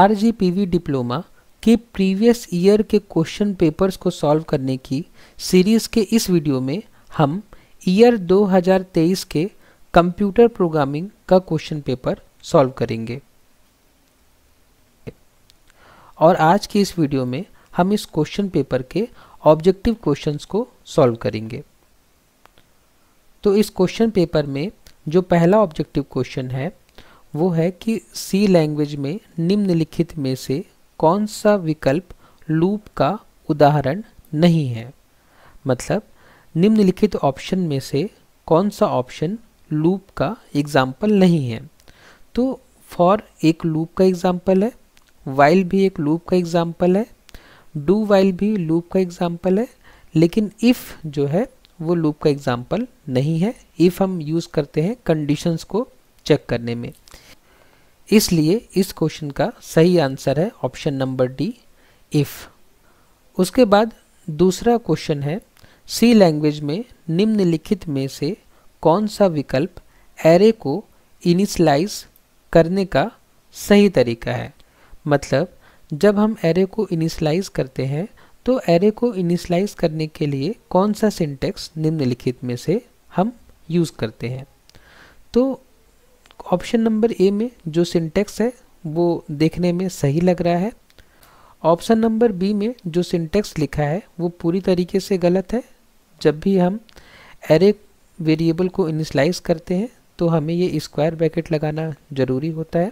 are diploma के previous year के question papers को सॉल्व करने की सीरीज़ के इस वीडियो में हम ईयर 2023 के कंप्यूटर प्रोग्रामिंग का क्वेश्चन पेपर सॉल्व करेंगे और आज के इस वीडियो में हम इस क्वेश्चन पेपर के ऑब्जेक्टिव क्वेश्चंस को सॉल्व करेंगे तो इस क्वेश्चन पेपर में जो पहला ऑब्जेक्टिव क्वेश्चन है वो है कि सी लैंग्वेज में निम्नलिखित में से कौन सा विकल्प लूप का उदाहरण नहीं है मतलब निम्नलिखित ऑप्शन में से कौन सा ऑप्शन लूप का एग्जाम्पल नहीं है तो फॉर एक लूप का एग्जाम्पल है वाइल भी एक लूप का एग्जाम्पल है डू वाइल भी लूप का एग्जाम्पल है लेकिन इफ़ जो है वो लूप का एग्जाम्पल नहीं है इफ़ हम यूज़ करते हैं कंडीशंस को चेक करने में इसलिए इस क्वेश्चन का सही आंसर है ऑप्शन नंबर डी इफ उसके बाद दूसरा क्वेश्चन है सी लैंग्वेज में निम्नलिखित में से कौन सा विकल्प एरे को इनिशलाइज करने का सही तरीका है मतलब जब हम एरे को इनिशलाइज करते हैं तो एरे को इनिशलाइज करने के लिए कौन सा सिंटेक्स निम्नलिखित में से हम यूज़ करते हैं तो ऑप्शन नंबर ए में जो सिंटेक्स है वो देखने में सही लग रहा है ऑप्शन नंबर बी में जो सिंटेक्स लिखा है वो पूरी तरीके से गलत है जब भी हम एरे वेरिएबल को इनिशलाइज करते हैं तो हमें ये स्क्वायर ब्रैकेट लगाना ज़रूरी होता है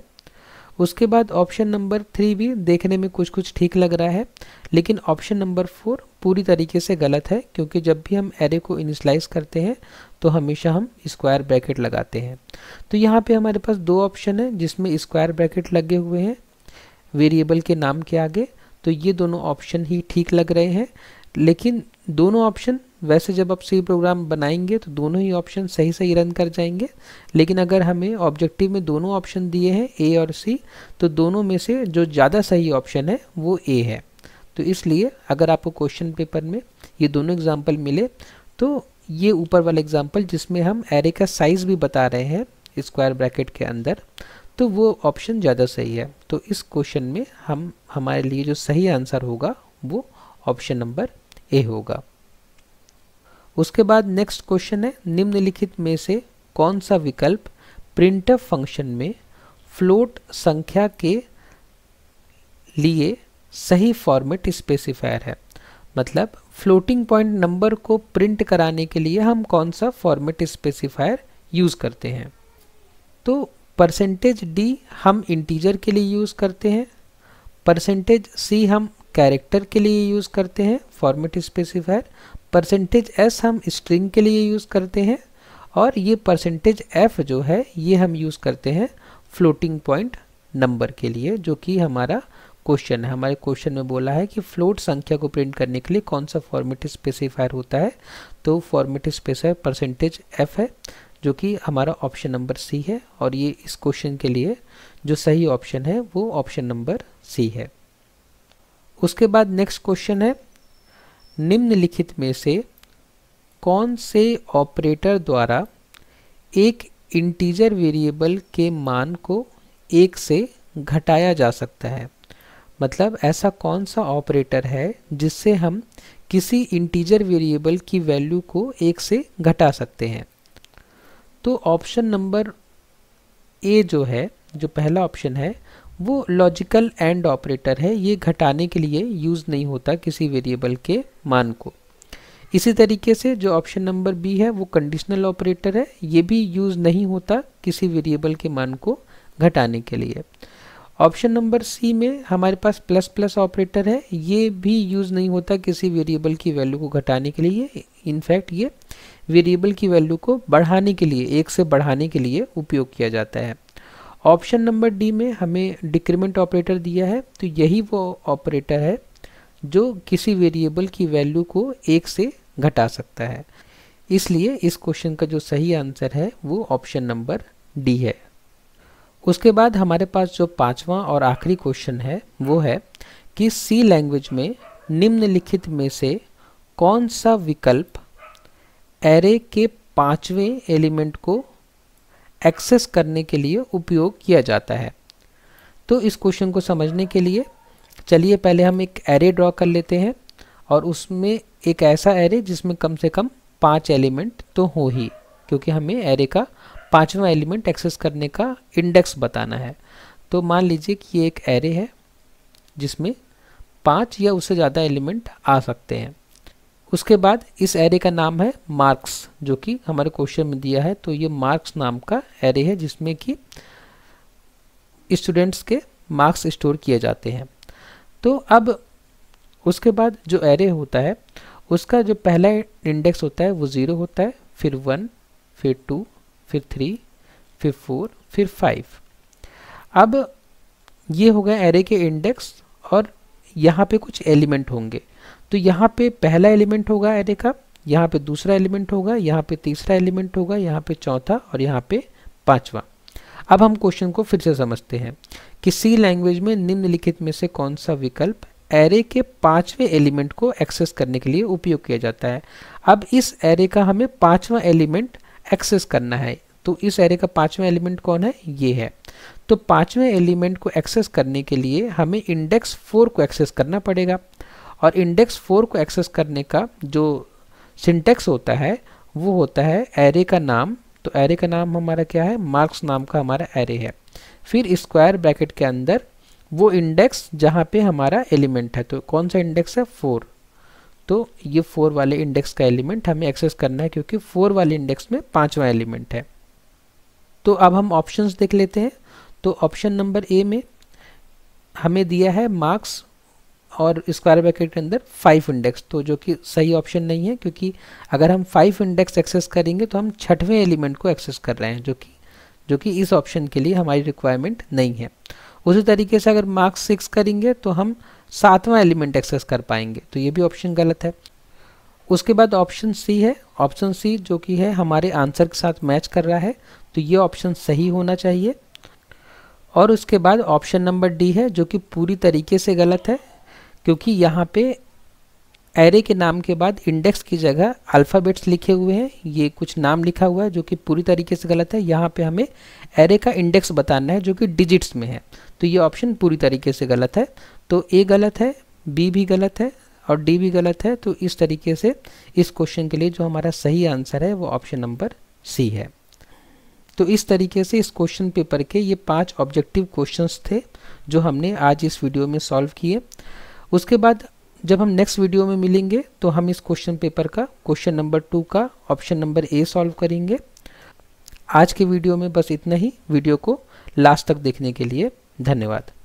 उसके बाद ऑप्शन नंबर थ्री भी देखने में कुछ कुछ ठीक लग रहा है लेकिन ऑप्शन नंबर फोर पूरी तरीके से गलत है क्योंकि जब भी हम एरे को इनिशलाइज करते हैं तो हमेशा हम स्क्वायर ब्रैकेट लगाते हैं तो यहाँ पे हमारे पास दो ऑप्शन है जिसमें स्क्वायर ब्रैकेट लगे हुए हैं वेरिएबल के नाम के आगे तो ये दोनों ऑप्शन ही ठीक लग रहे हैं लेकिन दोनों ऑप्शन वैसे जब आप सी प्रोग्राम बनाएंगे तो दोनों ही ऑप्शन सही सही रन कर जाएंगे लेकिन अगर हमें ऑब्जेक्टिव में दोनों ऑप्शन दिए हैं ए और सी तो दोनों में से जो ज़्यादा सही ऑप्शन है वो ए है तो इसलिए अगर आपको क्वेश्चन पेपर में ये दोनों एग्जाम्पल मिले तो ये ऊपर वाला एग्जाम्पल जिसमें हम एरे का साइज़ भी बता रहे हैं स्क्वायर ब्रैकेट के अंदर तो वो ऑप्शन ज़्यादा सही है तो इस क्वेश्चन में हम हमारे लिए जो सही आंसर होगा वो ऑप्शन नंबर ए होगा उसके बाद नेक्स्ट क्वेश्चन है निम्नलिखित में से कौन सा विकल्प प्रिंटफ फंक्शन में फ्लोट संख्या के लिए सही फॉर्मेट स्पेसिफायर है मतलब फ्लोटिंग पॉइंट नंबर को प्रिंट कराने के लिए हम कौन सा फॉर्मेट स्पेसिफायर यूज़ करते हैं तो परसेंटेज डी हम इंटीजर के लिए यूज़ करते हैं परसेंटेज सी हम कैरेक्टर के लिए यूज़ करते हैं फॉर्मेट स्पेसिफायर परसेंटेज एस हम स्ट्रिंग के लिए यूज़ करते हैं और ये परसेंटेज एफ जो है ये हम यूज़ करते हैं फ्लोटिंग पॉइंट नंबर के लिए जो कि हमारा क्वेश्चन है हमारे क्वेश्चन में बोला है कि फ्लोट संख्या को प्रिंट करने के लिए कौन सा फॉर्मेट स्पेसिफायर होता है तो फॉर्मेट स्पेसिफायर परसेंटेज एफ है जो कि हमारा ऑप्शन नंबर सी है और ये इस क्वेश्चन के लिए जो सही ऑप्शन है वो ऑप्शन नंबर सी है उसके बाद नेक्स्ट क्वेश्चन है निम्नलिखित में से कौन से ऑपरेटर द्वारा एक इंटीजर वेरिएबल के मान को एक से घटाया जा सकता है मतलब ऐसा कौन सा ऑपरेटर है जिससे हम किसी इंटीजर वेरिएबल की वैल्यू को एक से घटा सकते हैं तो ऑप्शन नंबर ए जो है जो पहला ऑप्शन है वो लॉजिकल एंड ऑपरेटर है ये घटाने के लिए यूज़ नहीं होता किसी वेरिएबल के मान को इसी तरीके से जो ऑप्शन नंबर बी है वो कंडीशनल ऑपरेटर है ये भी यूज़ नहीं होता किसी वेरिएबल के मान को घटाने के लिए ऑप्शन नंबर सी में हमारे पास प्लस प्लस ऑपरेटर है ये भी यूज़ नहीं होता किसी वेरिएबल की वैल्यू को घटाने के लिए इनफैक्ट ये वेरिएबल की वैल्यू को बढ़ाने के लिए एक से बढ़ाने के लिए उपयोग किया जाता है ऑप्शन नंबर डी में हमें डिक्रीमेंट ऑपरेटर दिया है तो यही वो ऑपरेटर है जो किसी वेरिएबल की वैल्यू को एक से घटा सकता है इसलिए इस क्वेश्चन का जो सही आंसर है वो ऑप्शन नंबर डी है उसके बाद हमारे पास जो पांचवा और आखिरी क्वेश्चन है वो है कि सी लैंग्वेज में निम्नलिखित में से कौन सा विकल्प एरे के पांचवें एलिमेंट को एक्सेस करने के लिए उपयोग किया जाता है तो इस क्वेश्चन को समझने के लिए चलिए पहले हम एक एरे ड्रॉ कर लेते हैं और उसमें एक ऐसा एरे जिसमें कम से कम पाँच एलिमेंट तो हो ही क्योंकि हमें एरे का पाँचवा एलिमेंट एक्सेस करने का इंडेक्स बताना है तो मान लीजिए कि ये एक एरे है जिसमें पाँच या उससे ज़्यादा एलिमेंट आ सकते हैं उसके बाद इस एरे का नाम है मार्क्स जो कि हमारे क्वेश्चन में दिया है तो ये मार्क्स नाम का एरे है जिसमें कि स्टूडेंट्स के मार्क्स स्टोर किए जाते हैं तो अब उसके बाद जो एरे होता है उसका जो पहला इंडेक्स होता है वो ज़ीरो होता है फिर वन फिर टू फिर थ्री फिर फोर फिर फाइव अब ये हो गए एरे के इंडेक्स और यहाँ पे कुछ एलिमेंट होंगे तो यहाँ पे पहला एलिमेंट होगा एरे का यहाँ पे दूसरा एलिमेंट होगा यहाँ पे तीसरा एलिमेंट होगा यहाँ पे चौथा और यहाँ पे पांचवा अब हम क्वेश्चन को फिर से समझते हैं कि सी लैंग्वेज में निम्नलिखित में से कौन सा विकल्प एरे के पांचवें एलिमेंट को एक्सेस करने के लिए उपयोग किया जाता है अब इस एरे का हमें पांचवा एलिमेंट एक्सेस करना है तो इस एरे का पांचवा एलिमेंट कौन है ये है तो पांचवें एलिमेंट को एक्सेस करने के लिए हमें इंडेक्स फोर को एक्सेस करना पड़ेगा और इंडेक्स फोर को एक्सेस करने का जो सिंटेक्स होता है वो होता है एरे का नाम तो एरे का नाम हमारा क्या है मार्क्स नाम का हमारा एरे है फिर स्क्वायर ब्रैकेट के अंदर वो इंडेक्स जहाँ पे हमारा एलिमेंट है तो कौन सा इंडेक्स है फोर तो ये फोर वाले इंडेक्स का एलिमेंट हमें एक्सेस करना है क्योंकि फोर वाले इंडेक्स में पाँचवा एलिमेंट है तो अब हम ऑप्शंस देख लेते हैं तो ऑप्शन नंबर ए में हमें दिया है मार्क्स और स्क्वायर ब्रैकेट के अंदर फाइव इंडेक्स तो जो कि सही ऑप्शन नहीं है क्योंकि अगर हम फाइव इंडेक्स एक्सेस करेंगे तो हम छठवें एलिमेंट को एक्सेस कर रहे हैं जो कि जो कि इस ऑप्शन के लिए हमारी रिक्वायरमेंट नहीं है उसी तरीके से अगर मार्क्स सिक्स करेंगे तो हम सातवां एलिमेंट एक्सेस कर पाएंगे तो ये भी ऑप्शन गलत है उसके बाद ऑप्शन सी है ऑप्शन सी जो कि है हमारे आंसर के साथ मैच कर रहा है तो ये ऑप्शन सही होना चाहिए और उसके बाद ऑप्शन नंबर डी है जो कि पूरी तरीके से गलत है क्योंकि यहाँ पे एरे के नाम के बाद इंडेक्स की जगह अल्फ़ाबेट्स लिखे हुए हैं ये कुछ नाम लिखा हुआ है जो कि पूरी तरीके से गलत है यहाँ पे हमें एरे का इंडेक्स बताना है जो कि डिजिट्स में है तो ये ऑप्शन पूरी तरीके से गलत है तो ए गलत है बी भी गलत है और डी भी गलत है तो इस तरीके से इस क्वेश्चन के लिए जो हमारा सही आंसर है वो ऑप्शन नंबर सी है तो इस तरीके से इस क्वेश्चन पेपर के ये पांच ऑब्जेक्टिव क्वेश्चंस थे जो हमने आज इस वीडियो में सॉल्व किए उसके बाद जब हम नेक्स्ट वीडियो में मिलेंगे तो हम इस क्वेश्चन पेपर का क्वेश्चन नंबर टू का ऑप्शन नंबर ए सॉल्व करेंगे आज के वीडियो में बस इतना ही वीडियो को लास्ट तक देखने के लिए धन्यवाद